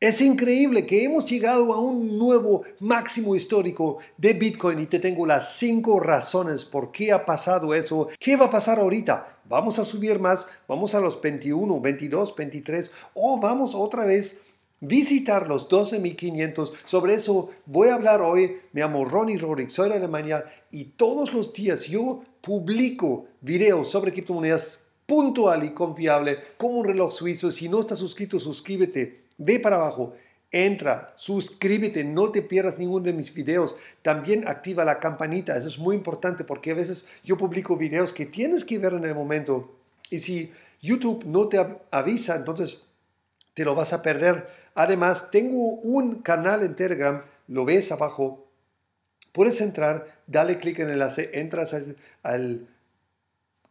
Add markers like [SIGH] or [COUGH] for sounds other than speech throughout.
Es increíble que hemos llegado a un nuevo máximo histórico de Bitcoin y te tengo las cinco razones por qué ha pasado eso. ¿Qué va a pasar ahorita? ¿Vamos a subir más? ¿Vamos a los 21, 22, 23? ¿O vamos otra vez a visitar los 12.500? Sobre eso voy a hablar hoy. Me llamo Ronnie Rorick, soy de Alemania y todos los días yo publico videos sobre criptomonedas puntual y confiable como un reloj suizo. Si no estás suscrito, suscríbete Ve para abajo, entra, suscríbete, no te pierdas ninguno de mis videos. También activa la campanita, eso es muy importante porque a veces yo publico videos que tienes que ver en el momento y si YouTube no te avisa, entonces te lo vas a perder. Además, tengo un canal en Telegram, lo ves abajo, puedes entrar, dale clic en el enlace, entras al, al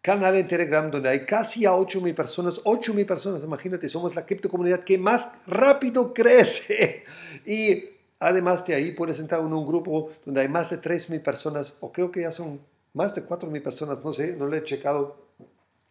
canal en Telegram donde hay casi a 8.000 personas. 8.000 personas, imagínate, somos la criptocomunidad que más rápido [LAUGHS] crece. Y además de ahí puedes entrar en un grupo donde hay más de 3.000 personas, o creo que ya son más de 4.000 personas, no sé, no lo he checado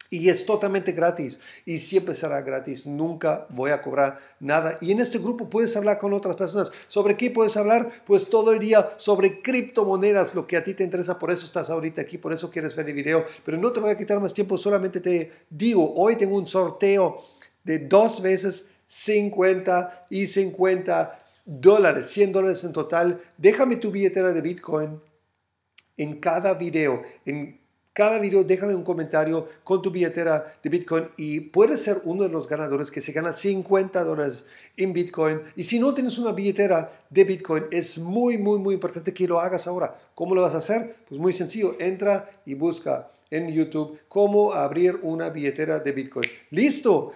y es totalmente gratis y siempre será gratis. Nunca voy a cobrar nada. Y en este grupo puedes hablar con otras personas. ¿Sobre qué puedes hablar? Pues todo el día sobre criptomonedas, lo que a ti te interesa. Por eso estás ahorita aquí, por eso quieres ver el video. Pero no te voy a quitar más tiempo, solamente te digo, hoy tengo un sorteo de dos veces 50 y 50 dólares, 100 dólares en total. Déjame tu billetera de Bitcoin en cada video, en cada video déjame un comentario con tu billetera de Bitcoin y puedes ser uno de los ganadores que se gana 50 dólares en Bitcoin. Y si no tienes una billetera de Bitcoin, es muy, muy, muy importante que lo hagas ahora. ¿Cómo lo vas a hacer? Pues muy sencillo, entra y busca en YouTube cómo abrir una billetera de Bitcoin. ¡Listo!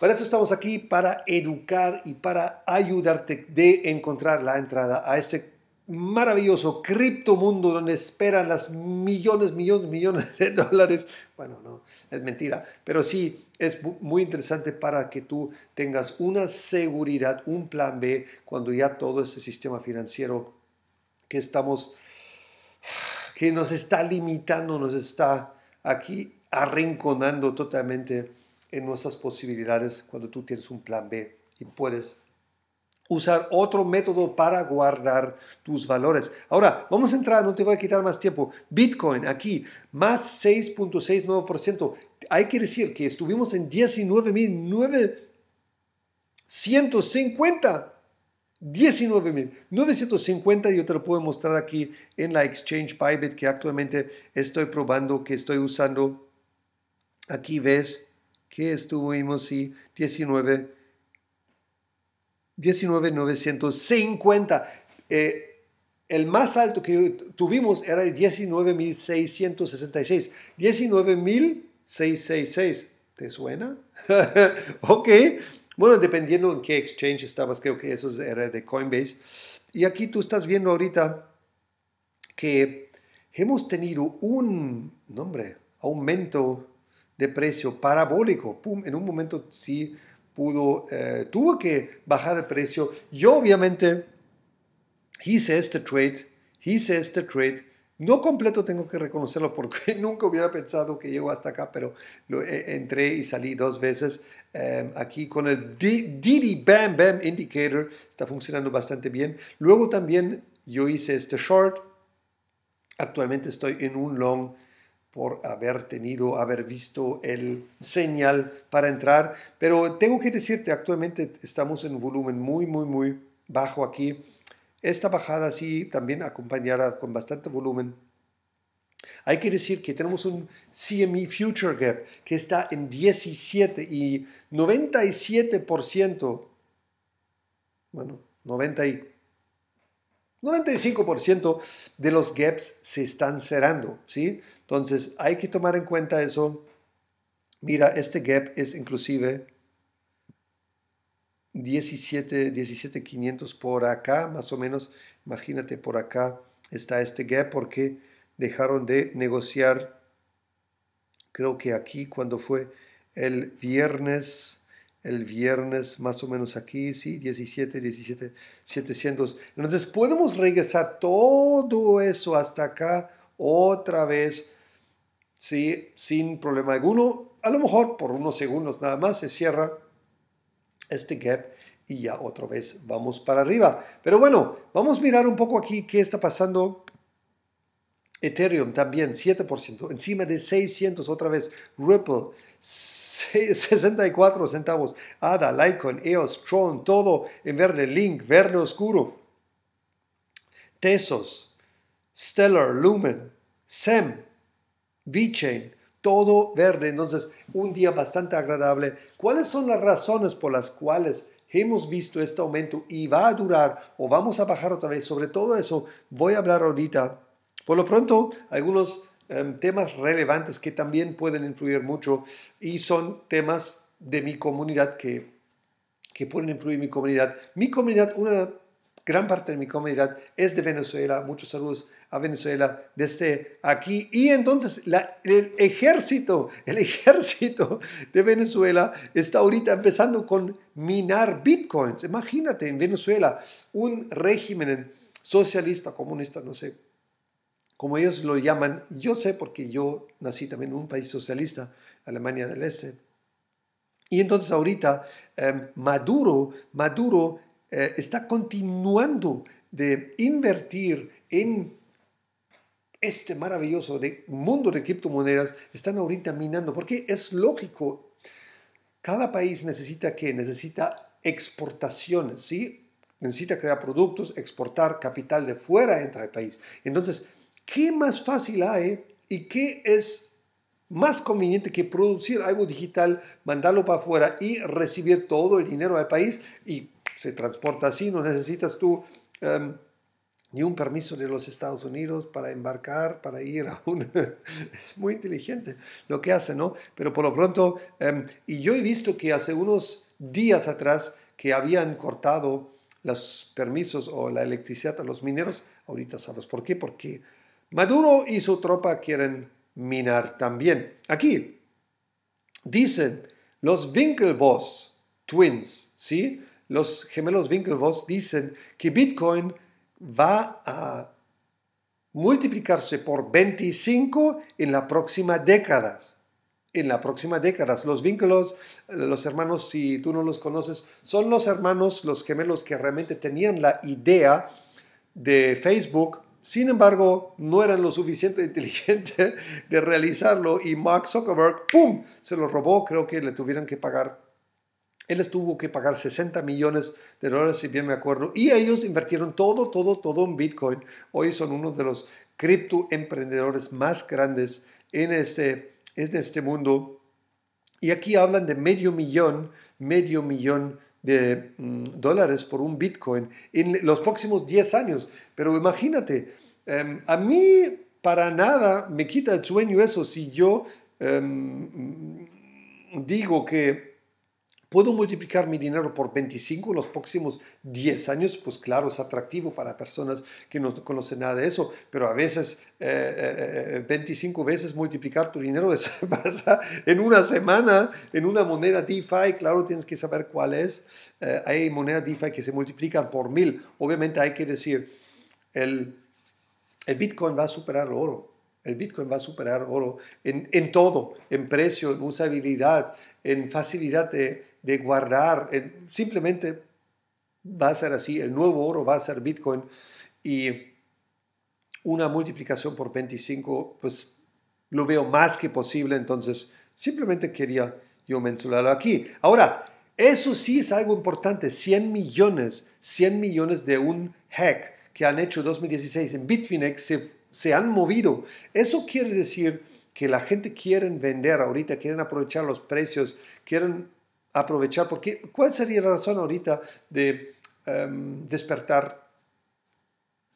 Para eso estamos aquí, para educar y para ayudarte de encontrar la entrada a este maravilloso criptomundo donde esperan las millones, millones, millones de [LAUGHS] dólares. Bueno, no, es mentira, pero sí es muy interesante para que tú tengas una seguridad, un plan B cuando ya todo este sistema financiero que estamos, [SIGHS] que nos está limitando, nos está aquí arrinconando totalmente en nuestras posibilidades cuando tú tienes un plan B y puedes usar otro método para guardar tus valores. Ahora, vamos a entrar, no te voy a quitar más tiempo. Bitcoin aquí, más 6.69%. Hay que decir que estuvimos en 19.950. 19.950 yo te lo puedo mostrar aquí en la exchange Bybit que actualmente estoy probando, que estoy usando. Aquí ves que estuvimos, sí, 19. 19.950. Eh, el más alto que tuvimos era el 19.666. 19.666. ¿Te suena? [LAUGHS] ok. Bueno, dependiendo en qué exchange estabas, creo que eso era de Coinbase. Y aquí tú estás viendo ahorita que hemos tenido un, nombre, aumento de precio parabólico. en un momento sí pudo, eh, tuvo que bajar el precio. Yo obviamente hice este trade, hice este trade. No completo tengo que reconocerlo [LAUGHS] porque nunca hubiera pensado que llego hasta acá, pero eh, entré y salí dos veces. Em, aquí con el Diddy Bam Bam Indicator está funcionando bastante bien. Luego también yo hice este short. Actualmente estoy en un long por haber tenido, haber visto el señal para entrar. Pero tengo que decirte, actualmente estamos en un volumen muy, muy, muy bajo aquí. Esta bajada sí también acompañará con bastante volumen. Hay que decir que tenemos un CME Future Gap que está en 17 y 97%, bueno, 90 95% de los gaps se están cerrando, ¿sí? Entonces hay que tomar en cuenta eso. Mira, este gap es inclusive 17, 17,500 por acá, más o menos. Imagínate, por acá está este gap porque dejaron de negociar, creo que aquí cuando fue el viernes el viernes más o menos aquí, sí, 17, 17, 700. Entonces podemos regresar todo eso hasta acá otra vez, sí, sin problema alguno. A lo mejor por unos segundos nada más se cierra este gap y ya otra vez vamos para arriba. Pero bueno, vamos a mirar un poco aquí qué está pasando Ethereum también 7%, encima de 600 otra vez, Ripple 64 [LAUGHS] centavos, ADA, Litecoin, EOS, Tron, todo en verde, Link, verde oscuro, Tesos, Stellar, Lumen, SEM, VeChain, todo verde. Entonces, un día bastante agradable. ¿Cuáles son las razones por las cuales hemos visto este aumento y va a durar o vamos a bajar otra vez? Sobre todo eso voy a hablar ahorita por lo pronto, algunos em, temas relevantes que también pueden influir mucho y son temas de mi comunidad que, que pueden influir en mi comunidad. Mi comunidad, una gran parte de mi comunidad es de Venezuela. Muchos saludos a Venezuela desde aquí. Y entonces el ejército, el ejército de Venezuela está ahorita empezando con minar bitcoins. Imagínate en Venezuela un régimen socialista, comunista, no sé como ellos lo llaman, yo sé porque yo nací también en un país socialista, Alemania del Este. Y entonces ahorita em, Maduro, Maduro eh, está continuando de invertir en este maravilloso mundo de criptomonedas, están ahorita minando, porque es lógico, cada país necesita que necesita exportaciones, ¿sí? necesita crear productos, exportar capital de fuera entra el país. Entonces, ¿Qué más fácil hay y qué es más conveniente que producir algo digital, mandarlo para afuera y recibir todo el dinero del país y se transporta así, no necesitas tú em, ni un permiso de los Estados Unidos para embarcar, para ir a un... [LAUGHS] es muy inteligente lo que hace, ¿no? Pero por lo pronto, em, y yo he visto que hace unos días atrás que habían cortado los permisos o la electricidad a los mineros, ahorita sabes por qué, porque Maduro y su tropa quieren minar también. Aquí dicen los Winklevoss Twins, ¿sí? Los gemelos Winklevoss dicen que Bitcoin va a multiplicarse por 25 en la próxima década. En la próxima década, los vínculos, los hermanos, si tú no los conoces, son los hermanos, los gemelos que realmente tenían la idea de Facebook sin embargo, no eran lo suficiente [LAUGHS] inteligente de realizarlo y Mark Zuckerberg, ¡pum!, se lo robó. Creo que le tuvieron que pagar. Él les tuvo que pagar 60 millones de dólares, si bien me acuerdo. Y ellos invirtieron todo, todo, todo en Bitcoin. Hoy son uno de los criptoemprendedores más grandes en este, en este mundo. Y aquí hablan de medio millón, medio millón de mm, dólares por un Bitcoin en los próximos 10 años. Pero imagínate, em, a mí para nada me quita el sueño eso si yo em, digo que ¿Puedo multiplicar mi dinero por 25 en los próximos 10 años? Pues claro, es atractivo para personas que no conocen nada de eso, pero a veces 25 eh, eh, eh, veces multiplicar tu dinero es, [LAUGHS] pasa en una semana en una moneda DeFi. Claro, tienes que saber cuál es. hay monedas DeFi que se multiplican por mil. Obviamente hay que decir, el, el Bitcoin va a superar el oro. El Bitcoin va a superar oro en, en todo, en precio, en usabilidad, en facilidad de de guardar, simplemente va a ser así, el nuevo oro va a ser Bitcoin y una multiplicación por 25, pues lo veo más que posible, entonces simplemente quería yo mencionarlo aquí. Ahora, eso sí es algo importante, 100 millones, 100 millones de un hack que han hecho 2016 en Bitfinex se, se han movido. Eso quiere decir que la gente quiere vender ahorita, quieren aprovechar los precios, quieren aprovechar, porque ¿cuál sería la razón ahorita de em, despertar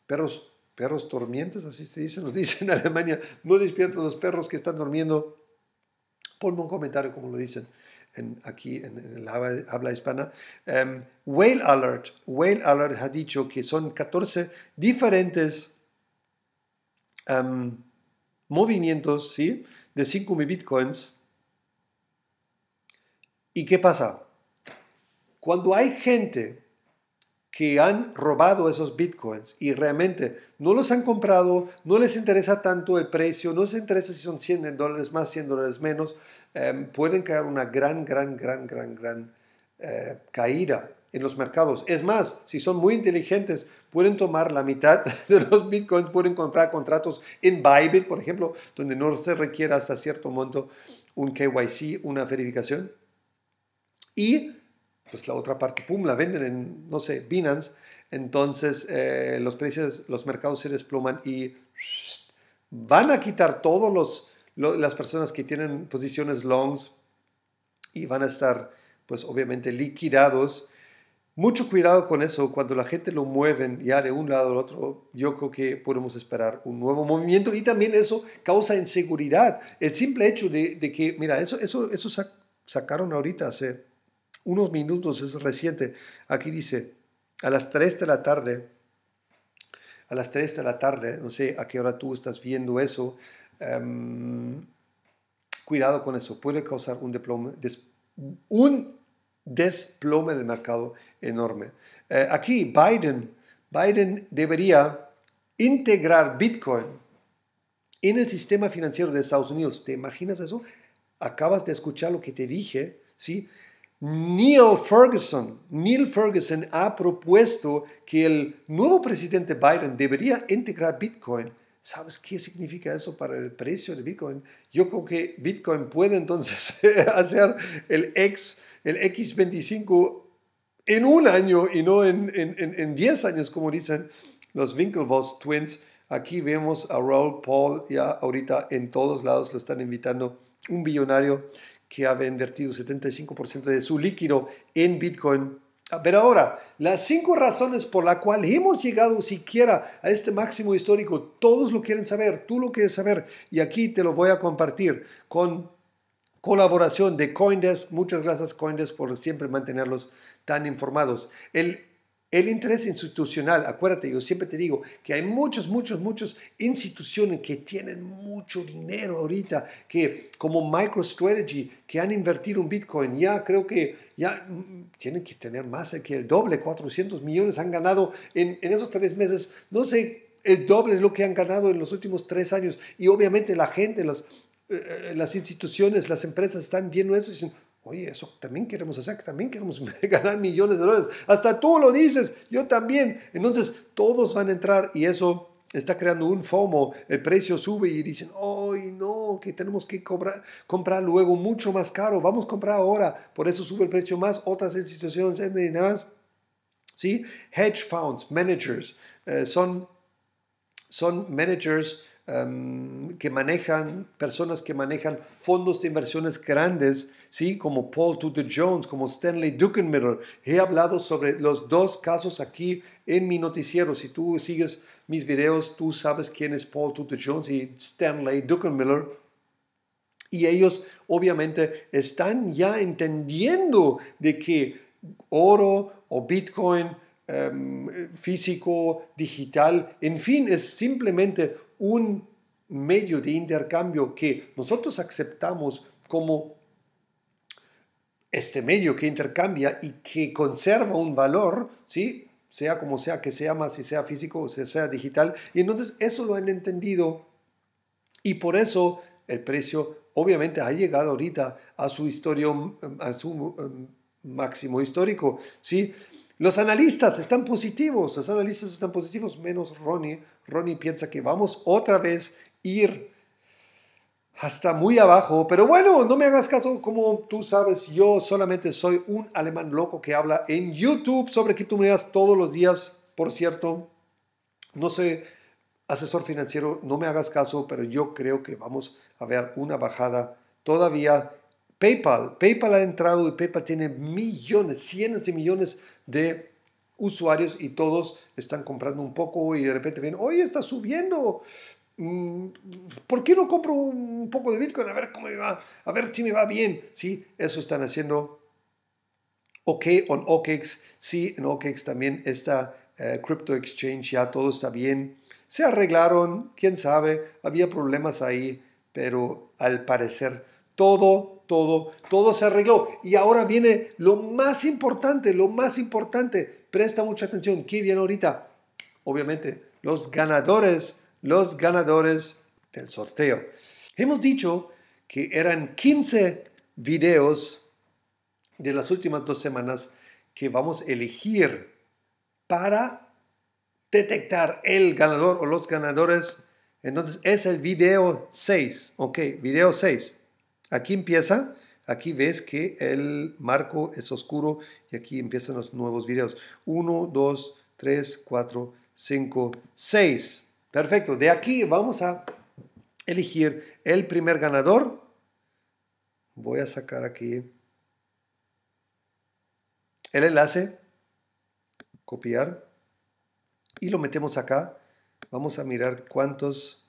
perros, perros dormientes, Así se dice, lo [LAUGHS] dicen en Alemania, no despierto los perros que están durmiendo. Ponme un comentario como lo dicen aquí en, la habla hispana. Em, Whale Alert, Whale Alert ha dicho que son 14 diferentes em, movimientos ¿sí? de 5.000 bitcoins ¿Y qué pasa? Cuando hay gente que han robado esos bitcoins y realmente no los han comprado, no les interesa tanto el precio, no se interesa si son 100 dólares más, 100 dólares menos, em, pueden caer una gran, gran, gran, gran, gran eh, caída en los mercados. Es más, si son muy inteligentes, pueden tomar la mitad [LAUGHS] de los bitcoins, pueden comprar contratos en Bybit, por ejemplo, donde no se requiera hasta cierto monto un KYC, una verificación y pues la otra parte, pum, la venden en, no sé, Binance. Entonces eh, los precios, los mercados se desploman y [SNIFFS] van a quitar todos los, las personas que tienen posiciones longs y van a estar, pues obviamente, liquidados. Mucho cuidado con eso, cuando la gente lo mueven ya de un lado al otro, yo creo que podemos esperar un nuevo movimiento y también eso causa inseguridad. El simple hecho de, de que, mira, eso, eso, eso sacaron ahorita hace unos minutos, es reciente. Aquí dice, a las 3 de la tarde, a las 3 de la tarde, no sé a qué hora tú estás viendo eso, em, cuidado con eso, puede causar un, un desplome del mercado enorme. Eh, aquí Biden, Biden debería integrar Bitcoin en el sistema financiero de Estados Unidos. ¿Te imaginas eso? Acabas de escuchar lo que te dije, ¿sí? Neil Ferguson, Neil Ferguson ha propuesto que el nuevo presidente Biden debería integrar Bitcoin. ¿Sabes qué significa eso para el precio de Bitcoin? Yo creo que Bitcoin puede entonces [LAUGHS] hacer el, X, el X25 en un año y no en 10 años, como dicen los Winklevoss Twins. Aquí vemos a Raul Paul ya ahorita en todos lados lo están invitando, un billonario que había invertido 75% de su líquido en Bitcoin. Pero ahora, las cinco razones por las cuales hemos llegado siquiera a este máximo histórico, todos lo quieren saber, tú lo quieres saber, y aquí te lo voy a compartir con colaboración de Coindesk. Muchas gracias Coindesk por siempre mantenerlos tan informados. El el interés institucional, acuérdate, yo siempre te digo que hay muchos, muchos, muchos instituciones que tienen mucho dinero ahorita, que como MicroStrategy, que han invertido un Bitcoin, ya creo que ya mm, mm, tienen que tener más que el doble, 400 millones han ganado en, en esos tres meses, no sé, el doble es lo que han ganado en los últimos tres años. Y obviamente la gente, las eh, eh, las instituciones, las empresas están viendo eso y dicen, Oye, eso también queremos hacer, también queremos [LAUGHS] ganar millones de dólares. Hasta tú lo dices, yo también. Entonces todos van a entrar y eso está creando un FOMO, el precio sube y dicen, ¡ay no! Que tenemos que comprar luego mucho más caro, vamos a comprar ahora, por eso sube el precio más, otras instituciones y más ¿Sí? Hedge funds, managers, eh, son, son managers Em, que manejan, personas que manejan fondos de inversiones grandes, ¿sí? como Paul Tudor Jones, como Stanley Duckenmiller. He hablado sobre los dos casos aquí en mi noticiero. Si tú sigues mis videos, tú sabes quién es Paul Tudor Jones y Stanley Duckenmiller. Y ellos obviamente están ya entendiendo de que oro o Bitcoin em, físico, digital, en fin, es simplemente un medio de intercambio que nosotros aceptamos como este medio que intercambia y que conserva un valor, ¿sí? sea como sea que sea, más si sea físico o si sea digital. Y entonces eso lo han entendido y por eso el precio obviamente ha llegado ahorita a su, a su em, máximo histórico. ¿sí? Los analistas están positivos, los analistas están positivos, menos Ronnie. Ronnie piensa que vamos otra vez ir hasta muy abajo, pero bueno, no me hagas caso, como tú sabes, yo solamente soy un alemán loco que habla en YouTube sobre criptomonedas todos los días, por cierto. No sé, asesor financiero, no me hagas caso, pero yo creo que vamos a ver una bajada todavía PayPal, PayPal ha entrado y PayPal tiene millones, cientos de millones de usuarios y todos están comprando un poco y de repente ven, hoy está subiendo, mm, ¿por qué no compro un poco de Bitcoin? A ver cómo me va, a ver si me va bien. Sí, eso están haciendo OK on OKEx. Sí, en OKEx también está eh, Crypto Exchange, ya todo está bien. Se arreglaron, quién sabe, había problemas ahí, pero al parecer todo, todo, todo se arregló. Y ahora viene lo más importante, lo más importante. Presta mucha atención. ¿Qué viene ahorita? Obviamente, los ganadores, los ganadores del sorteo. Hemos dicho que eran 15 videos de las últimas dos semanas que vamos a elegir para detectar el ganador o los ganadores. Entonces es el video 6, ok, video 6. Aquí empieza, aquí ves que el marco es oscuro y aquí empiezan los nuevos videos. 1, 2, 3, 4, 5, 6. Perfecto, de aquí vamos a elegir el primer ganador. Voy a sacar aquí el enlace, copiar y lo metemos acá. Vamos a mirar cuántos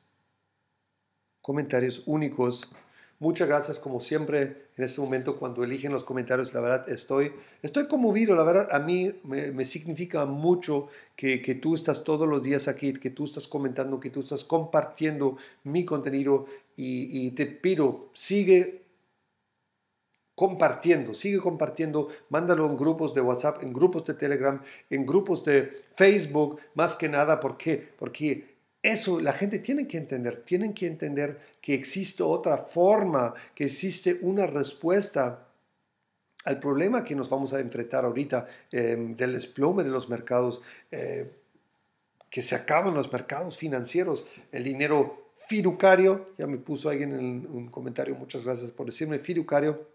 comentarios únicos Muchas gracias, como siempre, en este momento cuando eligen los comentarios, la verdad estoy, estoy conmovido, la verdad a mí me, significa mucho que, tú estás todos los días aquí, que tú estás comentando, que tú estás compartiendo mi contenido y, y te pido, sigue compartiendo, sigue compartiendo, mándalo en grupos de WhatsApp, en grupos de Telegram, en grupos de Facebook, más que nada, ¿por qué? Porque eso la gente tiene que entender, tienen que entender que existe otra forma, que existe una respuesta al problema que nos vamos a enfrentar ahorita em, del desplome de los mercados, eh, que se acaban los mercados financieros, el dinero fiducario, ya me puso alguien en un comentario, muchas gracias por decirme fiducario,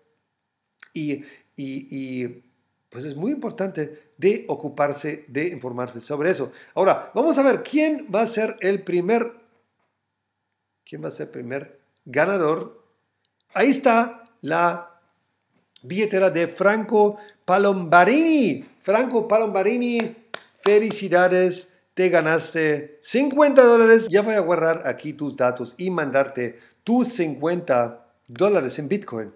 y, y pues es muy importante de ocuparse, de informarse sobre eso. Ahora, vamos a ver quién va a ser el primer, quién va a ser el primer ganador. Ahí está la billetera de Franco Palombarini. Franco Palombarini, felicidades, te ganaste 50 dólares. Ya voy a guardar aquí tus datos y mandarte tus 50 dólares en Bitcoin.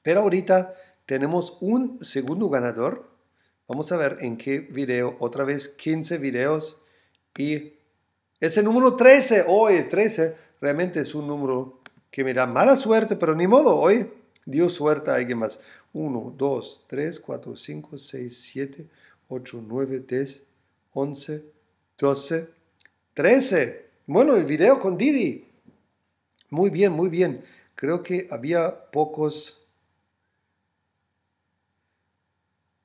Pero ahorita tenemos un segundo ganador. Vamos a ver en qué video. Otra vez 15 videos. Y ese número 13, hoy 13, realmente es un número que me da mala suerte, pero ni modo, hoy dio suerte a alguien más. 1, 2, 3, 4, 5, 6, 7, 8, 9, 10, 11, 12, 13. Bueno, el video con Didi. Muy bien, muy bien. Creo que había pocos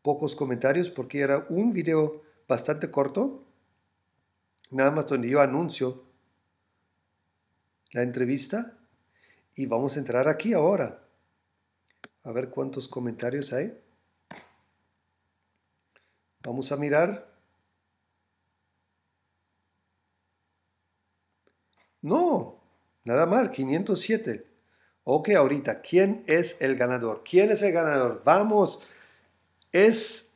pocos comentarios porque era un video bastante corto, nada más donde yo anuncio la entrevista y vamos a entrar aquí ahora. A ver cuántos comentarios hay. Vamos a mirar. No, nada mal, 507. Ok, ahorita, ¿quién es el ganador? ¿Quién es el ganador? Vamos es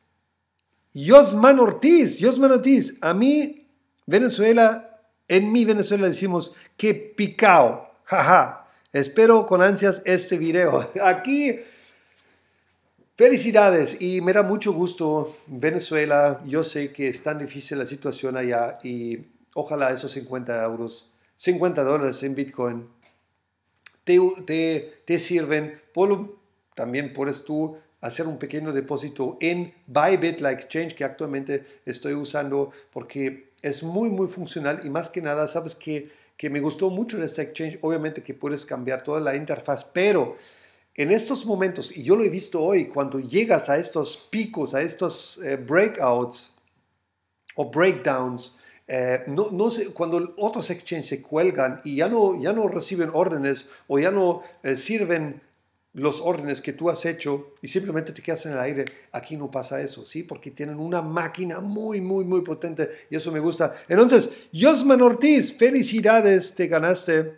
Yosman Ortiz. Yosman Ortiz, a mí, Venezuela, en mi Venezuela decimos que picao, jaja. Espero con ansias este video. [LAUGHS] Aquí, felicidades y me da mucho gusto Venezuela. Yo sé que es tan difícil la situación allá y ojalá esos 50 euros, 50 dólares en Bitcoin te, te, sirven. también puedes tú hacer un pequeño depósito en Bybit, la exchange que actualmente estoy usando, porque es muy, muy funcional y más que nada, sabes que, que me gustó mucho de esta exchange. Obviamente que puedes cambiar toda la interfaz, pero en estos momentos, y yo lo he visto hoy, cuando llegas a estos picos, a estos eh, breakouts o breakdowns, eh, no, cuando otros exchanges se cuelgan y ya no, ya no reciben órdenes o ya no eh, sirven los órdenes que tú has hecho y simplemente te quedas en el aire. Aquí no pasa eso, ¿sí? Porque tienen una máquina muy, muy, muy potente y eso me gusta. Entonces, Yosman Ortiz, felicidades, te ganaste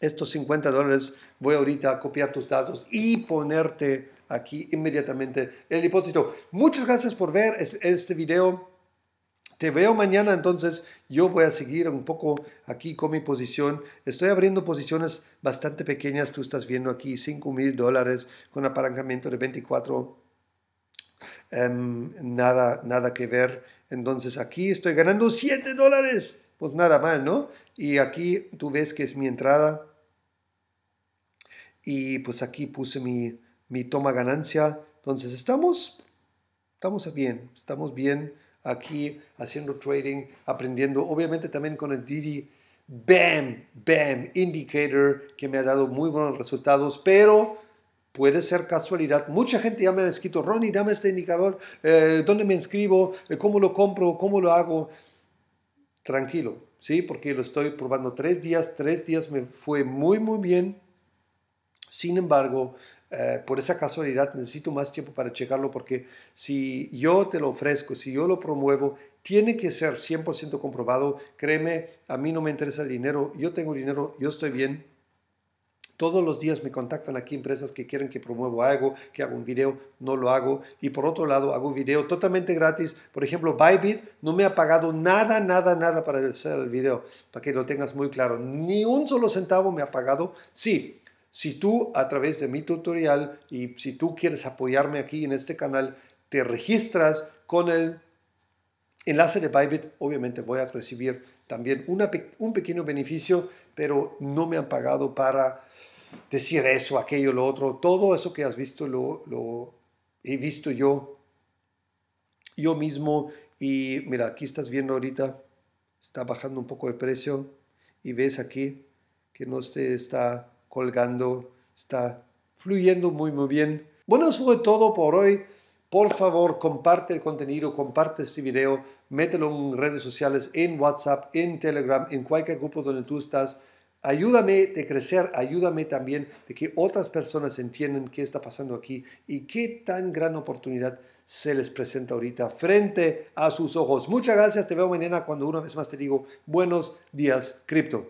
estos 50 dólares. Voy ahorita a copiar tus datos y ponerte aquí inmediatamente el depósito. Muchas gracias por ver este video. Te veo mañana entonces yo voy a seguir un poco aquí con mi posición. Estoy abriendo posiciones bastante pequeñas. Tú estás viendo aquí 5 mil dólares con apalancamiento de 24. Em, nada, nada que ver. Entonces aquí estoy ganando 7 dólares. Pues nada mal, ¿no? Y aquí tú ves que es mi entrada. Y pues aquí puse mi, mi toma ganancia. Entonces estamos, estamos bien, estamos bien aquí haciendo trading, aprendiendo, obviamente también con el Didi BAM, BAM, Indicator, que me ha dado muy buenos resultados, pero puede ser casualidad. Mucha gente ya me ha escrito, Ronnie, dame este indicador, eh, ¿dónde me inscribo? Eh, ¿Cómo lo compro? ¿Cómo lo hago? Tranquilo, ¿sí? Porque lo estoy probando tres días, tres días me fue muy, muy bien. Sin embargo, eh, por esa casualidad necesito más tiempo para checarlo porque si yo te lo ofrezco, si yo lo promuevo, tiene que ser 100% comprobado. Créeme, a mí no me interesa el dinero, yo tengo dinero, yo estoy bien. Todos los días me contactan aquí empresas que quieren que promuevo algo, que hago un video, no lo hago. Y por otro lado, hago un video totalmente gratis. Por ejemplo, Bybit no me ha pagado nada, nada, nada para hacer el video, para que lo tengas muy claro. Ni un solo centavo me ha pagado. Sí, si tú a través de mi tutorial y si tú quieres apoyarme aquí en este canal, te registras con el enlace de Bybit, obviamente voy a recibir también un pequeño beneficio, pero no me han pagado para decir eso, aquello, lo otro. Todo eso que has visto lo, lo he visto yo, yo mismo. Y mira, aquí estás viendo ahorita, está bajando un poco el precio y ves aquí que no se está colgando, está fluyendo muy, muy bien. Bueno, eso fue todo por hoy. Por favor, comparte el contenido, comparte este video, mételo en redes sociales, en WhatsApp, en Telegram, en cualquier grupo donde tú estás. Ayúdame de crecer, ayúdame también de que otras personas entiendan qué está pasando aquí y qué tan gran oportunidad se les presenta ahorita frente a sus ojos. Muchas gracias, te veo mañana cuando una vez más te digo buenos días, cripto.